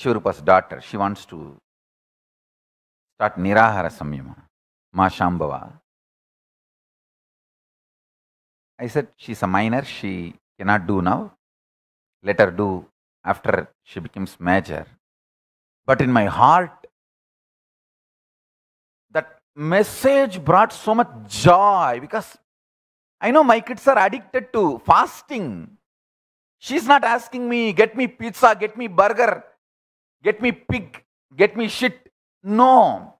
Shivarupa's daughter, she wants to start Nirahara Samyama, Ma Shambhava. I said, she's a minor, she cannot do now. Let her do after she becomes major. But in my heart, that message brought so much joy because I know my kids are addicted to fasting. She's not asking me, get me pizza, get me burger get me pig, get me shit. No.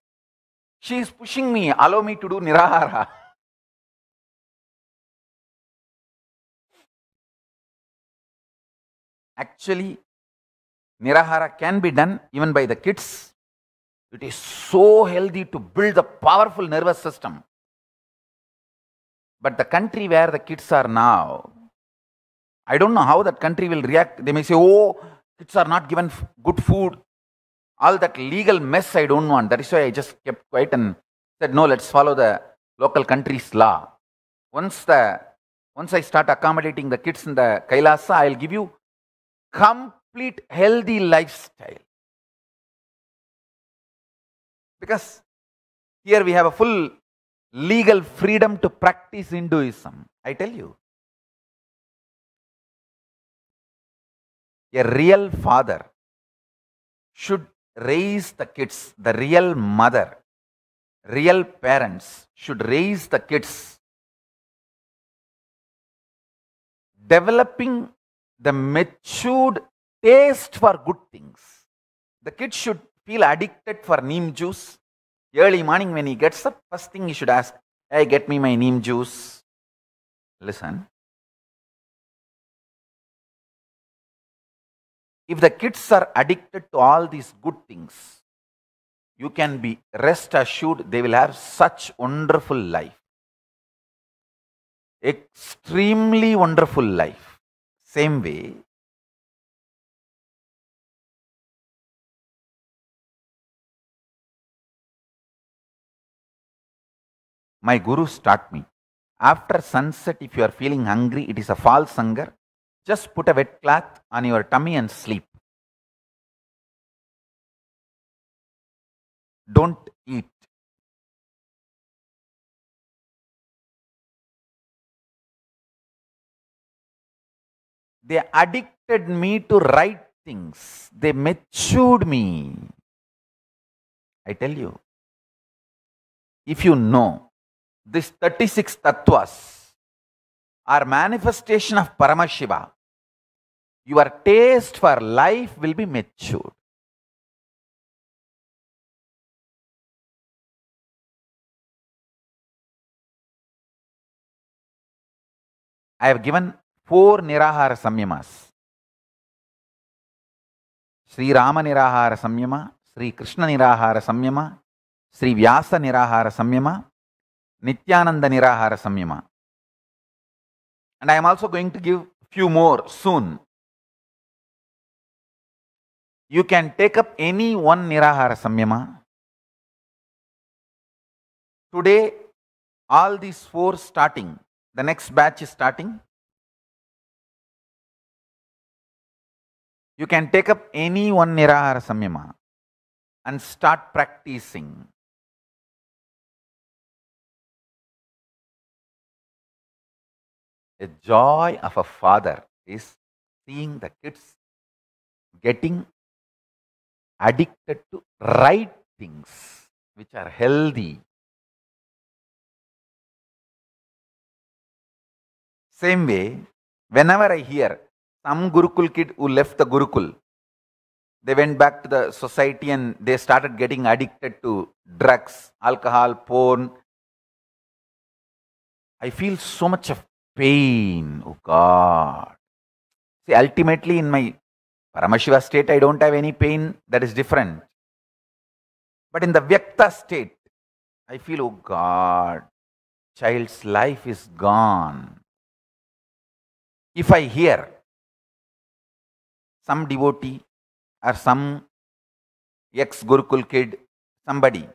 She is pushing me, allow me to do nirahara. Actually, nirahara can be done even by the kids. It is so healthy to build a powerful nervous system. But the country where the kids are now, I don't know how that country will react. They may say, oh, kids are not given good food. All that legal mess I don't want. That is why I just kept quiet and said, no, let's follow the local country's law. Once, the, once I start accommodating the kids in the Kailasa, I'll give you complete healthy lifestyle. Because here we have a full legal freedom to practice Hinduism. I tell you, a real father should raise the kids, the real mother, real parents should raise the kids, developing the matured taste for good things. The kid should feel addicted for neem juice. Early morning when he gets up, first thing he should ask, Hey, get me my neem juice. Listen, If the kids are addicted to all these good things, you can be rest assured they will have such wonderful life. Extremely wonderful life. Same way, My guru taught me, after sunset, if you are feeling hungry, it is a false hunger. Just put a wet cloth on your tummy and sleep. Don't eat. They addicted me to right things. They matured me. I tell you, if you know these 36 tattvas, are manifestation of Paramashiva, your taste for life will be matured. I have given four Nirahara Samyamas. Sri Rama Nirahara Samyama, Sri Krishna Nirahara Samyama, Sri Vyasa Nirahara Samyama, Nityananda Nirahara Samyama. And I am also going to give few more soon. You can take up any one Nirahara Samyama. Today, all these four starting, the next batch is starting. You can take up any one Nirahara Samyama and start practicing. a joy of a father is seeing the kids getting addicted to right things which are healthy. Same way, whenever I hear some Gurukul kid who left the Gurukul, they went back to the society and they started getting addicted to drugs, alcohol, porn. I feel so much of pain, oh God. See, ultimately in my Paramashiva state, I don't have any pain that is different. But in the Vyakta state, I feel, oh God, child's life is gone. If I hear some devotee or some ex Gurukul kid, somebody,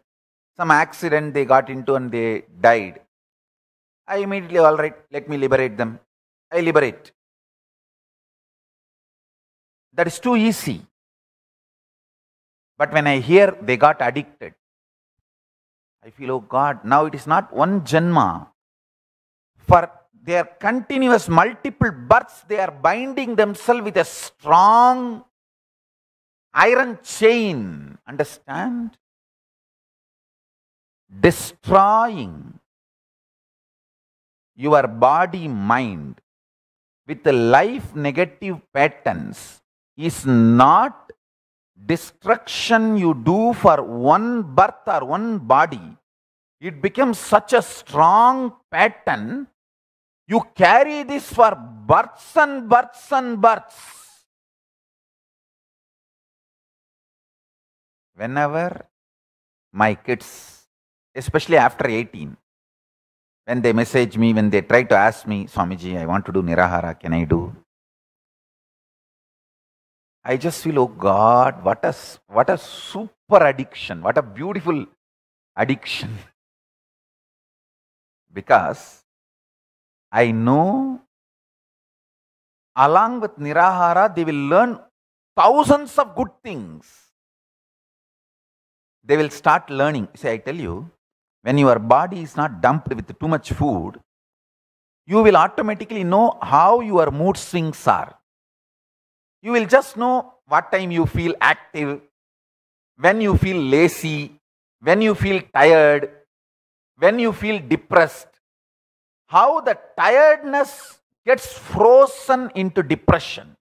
some accident they got into and they died, I immediately, all right, let me liberate them. I liberate. That is too easy. But when I hear they got addicted, I feel, oh God, now it is not one janma. For their continuous multiple births, they are binding themselves with a strong iron chain. Understand? Destroying your body mind with life negative patterns is not destruction you do for one birth or one body. It becomes such a strong pattern. You carry this for births and births and births. Whenever my kids, especially after 18, when they message me, when they try to ask me, Swamiji, I want to do Nirahara, can I do? I just feel, oh God, what a, what a super addiction, what a beautiful addiction. because I know along with Nirahara, they will learn thousands of good things. They will start learning. See, I tell you, when your body is not dumped with too much food, you will automatically know how your mood swings are. You will just know what time you feel active, when you feel lazy, when you feel tired, when you feel depressed, how the tiredness gets frozen into depression.